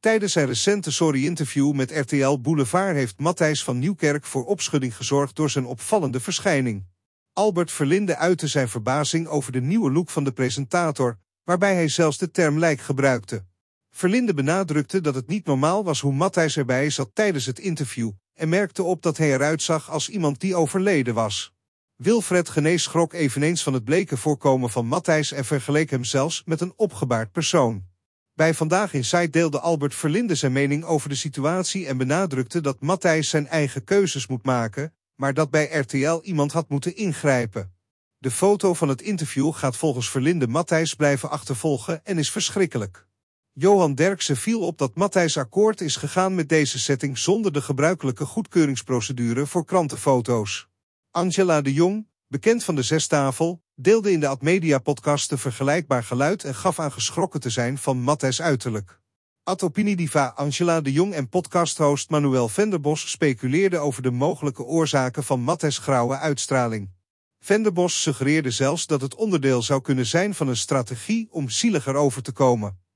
Tijdens zijn recente Sorry-interview met RTL Boulevard heeft Matthijs van Nieuwkerk voor opschudding gezorgd door zijn opvallende verschijning. Albert Verlinde uitte zijn verbazing over de nieuwe look van de presentator, waarbij hij zelfs de term lijk gebruikte. Verlinde benadrukte dat het niet normaal was hoe Matthijs erbij zat tijdens het interview en merkte op dat hij eruit zag als iemand die overleden was. Wilfred Genees schrok eveneens van het bleke voorkomen van Matthijs en vergeleek hem zelfs met een opgebaard persoon. Bij Vandaag in Zij deelde Albert Verlinde zijn mening over de situatie en benadrukte dat Matthijs zijn eigen keuzes moet maken, maar dat bij RTL iemand had moeten ingrijpen. De foto van het interview gaat volgens Verlinde Matthijs blijven achtervolgen en is verschrikkelijk. Johan Derksen viel op dat Matthijs akkoord is gegaan met deze setting zonder de gebruikelijke goedkeuringsprocedure voor krantenfoto's. Angela de Jong, bekend van de zestafel, deelde in de Admedia-podcast een vergelijkbaar geluid en gaf aan geschrokken te zijn van Mattes uiterlijk. ad Angela de Jong en podcasthost Manuel Venderbos speculeerden over de mogelijke oorzaken van Mattes grauwe uitstraling. Venderbos suggereerde zelfs dat het onderdeel zou kunnen zijn van een strategie om zieliger over te komen.